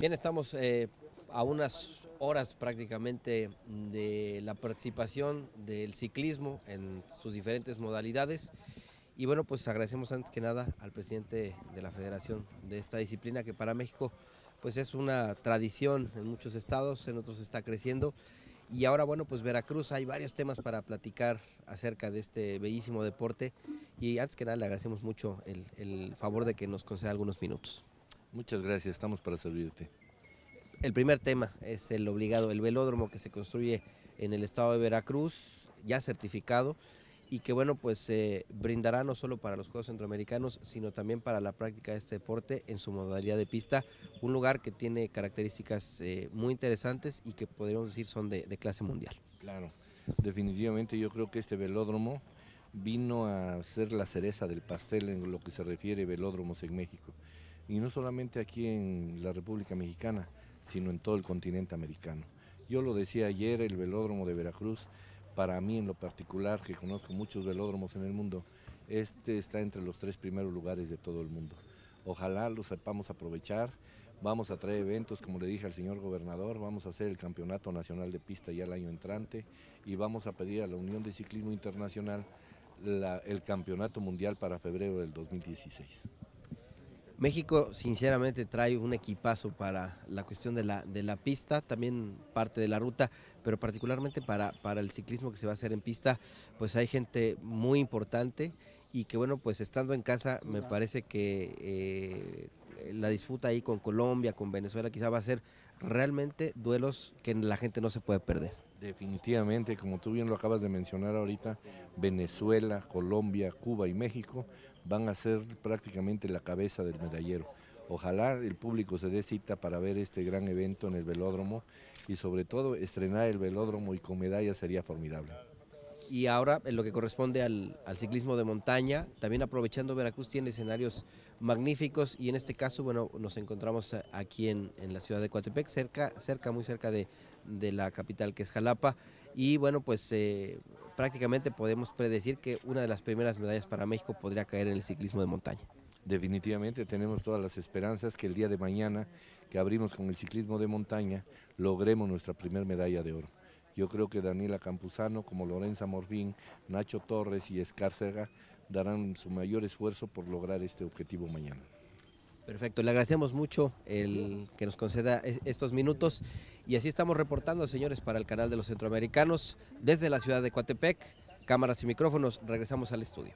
Bien, estamos eh, a unas horas prácticamente de la participación del ciclismo en sus diferentes modalidades. Y bueno, pues agradecemos antes que nada al presidente de la federación de esta disciplina que para México pues es una tradición en muchos estados, en otros está creciendo. Y ahora, bueno, pues Veracruz, hay varios temas para platicar acerca de este bellísimo deporte. Y antes que nada, le agradecemos mucho el favor de que nos conceda algunos minutos. Muchas gracias, estamos para servirte. El primer tema es el obligado, el velódromo que se construye en el estado de Veracruz, ya certificado, y que bueno, pues se brindará no solo para los Juegos Centroamericanos, sino también para la práctica de este deporte en su modalidad de pista, un lugar que tiene características eh, muy interesantes y que podríamos decir son de, clase mundial. Claro, definitivamente yo creo que este velódromo vino a ser la cereza del pastel en lo que se refiere a velódromos en México y no solamente aquí en la República Mexicana, sino en todo el continente americano. Yo lo decía ayer, el velódromo de Veracruz, para mí en lo particular, que conozco muchos velódromos en el mundo, este está entre los tres primeros lugares de todo el mundo. Ojalá lo sepamos aprovechar, vamos a traer eventos, como le dije al señor gobernador, vamos a hacer el Campeonato Nacional de Pista ya el año entrante y vamos a pedir a la Unión de Ciclismo Internacional el Campeonato Mundial para febrero del 2016. México sinceramente trae un equipazo para la cuestión de la, de la pista, también parte de la ruta, pero particularmente para, para el ciclismo que se va a hacer en pista, pues hay gente muy importante y que bueno, pues estando en casa me parece que eh, la disputa ahí con Colombia, con Venezuela quizá va a ser realmente duelos que la gente no se puede perder. Definitivamente, como tú bien lo acabas de mencionar ahorita, Venezuela, Colombia, Cuba y México van a ser prácticamente la cabeza del medallero. Ojalá el público se dé cita para ver este gran evento en el velódromo y sobre todo estrenar el velódromo y con medallas sería formidable y ahora en lo que corresponde al, ciclismo de montaña, también aprovechando Veracruz tiene escenarios magníficos y en este caso, bueno, nos encontramos aquí en, la ciudad de Coatepec, cerca, cerca, muy cerca de, la capital que es Jalapa y bueno, pues eh, prácticamente podemos predecir que una de las primeras medallas para México podría caer en el ciclismo de montaña. Definitivamente tenemos todas las esperanzas que el día de mañana que abrimos con el ciclismo de montaña logremos nuestra primera medalla de oro. Yo creo que Daniela Campuzano, como Lorenza Morfín, Nacho Torres y Escárcega darán su mayor esfuerzo por lograr este objetivo mañana. Perfecto, le agradecemos mucho el que nos conceda estos minutos y así estamos reportando, señores, para el canal de los centroamericanos desde la ciudad de Coatepec, cámaras y micrófonos, regresamos al estudio.